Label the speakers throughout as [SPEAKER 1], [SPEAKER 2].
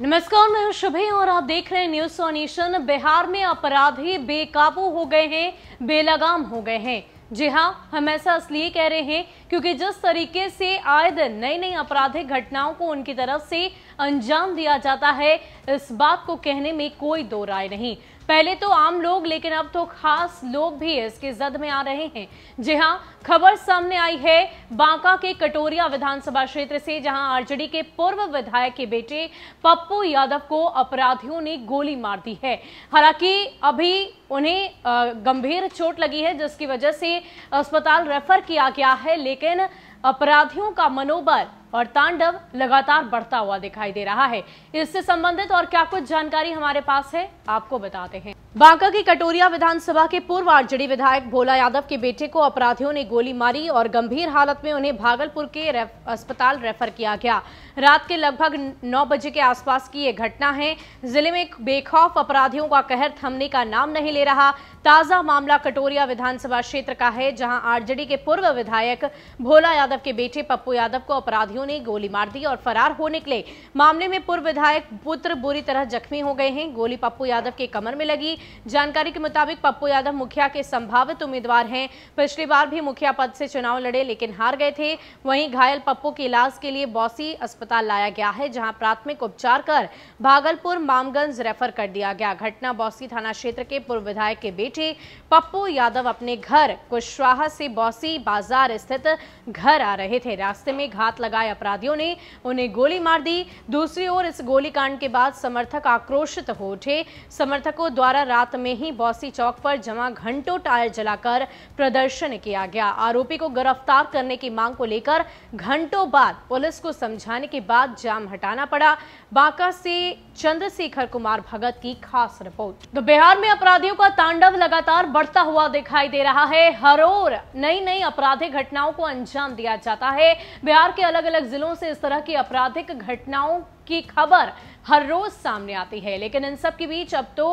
[SPEAKER 1] नमस्कार मैं हूं शुभे और आप देख रहे हैं न्यूज एशन बिहार में अपराधी बेकाबू हो गए हैं बेलगाम हो गए हैं जी हाँ हम ऐसा इसलिए कह रहे हैं क्योंकि जिस तरीके से आए दिन नई नई आपराधिक घटनाओं को उनकी तरफ से अंजाम दिया जाता है इस बात को कहने में कोई दो राय नहीं पहले तो आम लोग लेकिन अब तो खास लोग भी इसके जद में आ रहे हैं जी हाँ खबर सामने आई है बांका के कटोरिया विधानसभा क्षेत्र से जहां आरजेडी के पूर्व विधायक के बेटे पप्पू यादव को अपराधियों ने गोली मार दी है हालांकि अभी उन्हें गंभीर चोट लगी है जिसकी वजह से अस्पताल रेफर किया गया है लेकिन अपराधियों का मनोबल और तांडव लगातार बढ़ता हुआ दिखाई दे रहा है इससे संबंधित और क्या कुछ जानकारी हमारे पास है आपको बताते हैं बांका के कटोरिया विधानसभा के पूर्व आरजेडी विधायक भोला यादव के बेटे को अपराधियों ने गोली मारी और गंभीर हालत में उन्हें भागलपुर के रेफ, अस्पताल रेफर किया गया रात के लगभग 9 बजे के आसपास की यह घटना है जिले में बेखौफ अपराधियों का कहर थमने का नाम नहीं ले रहा ताजा मामला कटोरिया विधानसभा क्षेत्र का है जहां आरजेडी के पूर्व विधायक भोला यादव के बेटे पप्पू यादव को अपराधियों ने गोली मार दी और फरार हो निकले मामले में पूर्व विधायक पुत्र बुरी तरह जख्मी हो गए हैं गोली पप्पू यादव के कमर में लगी जानकारी के मुताबिक पप्पू यादव मुखिया के संभावित उम्मीदवार हैं पिछली बार भी मुखिया पद से चुनाव लड़े लेकिन हार गए थे वहीं घायल पप्पू के इलाज के लिए बौसी अस्पताल लाया गया है जहां प्राथमिक उपचार कर भागलपुर मामगंज रेफर कर दिया गया घटना बौसी थाना क्षेत्र के पूर्व विधायक के बेटे पप्पू यादव अपने घर कुशवाहा से बौसी बाजार स्थित घर आ रहे थे रास्ते में घात लगाए अपराधियों ने उन्हें गोली मार दी दूसरी ओर इस गोलीकांड के बाद समर्थक आक्रोशित हो उठे समर्थकों द्वारा रात में ही बौसी चौक पर जमा घंटों टायर जलाकर प्रदर्शन किया गया आरोपी को गिरफ्तार करने की मांग को लेकर घंटों बाद पुलिस को समझाने के बाद जाम हटाना पड़ा बांका से चंद्रशेखर कुमार भगत की खास रिपोर्ट तो बिहार में अपराधियों का तांडव लगातार बढ़ता हुआ दिखाई दे रहा है हर ओर नई नई आपराधिक घटनाओं को अंजाम दिया जाता है बिहार के अलग अलग जिलों से इस तरह की आपराधिक घटनाओं की खबर हर रोज सामने आती है लेकिन इन सब के बीच अब तो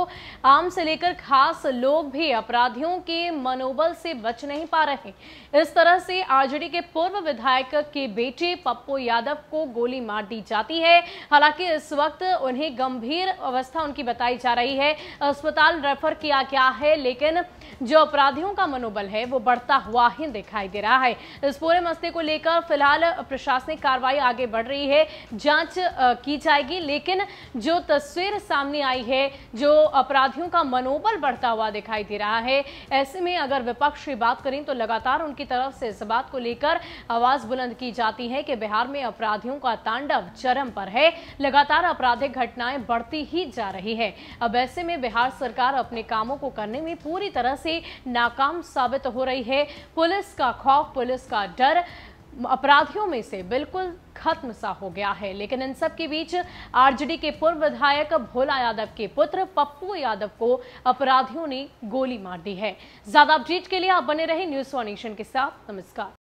[SPEAKER 1] आम से लेकर खास लोग भी अपराधियों के मनोबल से बच नहीं पा रहे इस तरह से आरजेडी के पूर्व विधायक के बेटे पप्पू यादव को गोली मार दी जाती है हालांकि इस वक्त उन्हें गंभीर अवस्था उनकी बताई जा रही है अस्पताल रेफर किया गया है लेकिन जो अपराधियों का मनोबल है वो बढ़ता हुआ ही दिखाई दे रहा है इस पूरे मसले को लेकर फिलहाल प्रशासनिक कार्रवाई आगे बढ़ रही है जांच की जाएगी लेकिन जो तस्वीर सामने आई है जो अपराधियों का मनोबल बढ़ता हुआ दिखाई दे रहा है ऐसे में अगर विपक्ष की बात करें तो लगातार उनकी तरफ से इस बात को लेकर आवाज बुलंद की जाती है कि बिहार में अपराधियों का तांडव चरम पर है लगातार आपराधिक घटनाएं बढ़ती ही जा रही है अब ऐसे में बिहार सरकार अपने कामों को करने में पूरी तरह से नाकाम साबित हो रही है पुलिस का खौफ पुलिस का डर अपराधियों में से बिल्कुल खत्म सा हो गया है लेकिन इन सब के बीच आरजेडी के पूर्व विधायक भोला यादव के पुत्र पप्पू यादव को अपराधियों ने गोली मार दी है ज्यादा अपडेट के लिए आप बने रहे न्यूज फॉर एशन के साथ नमस्कार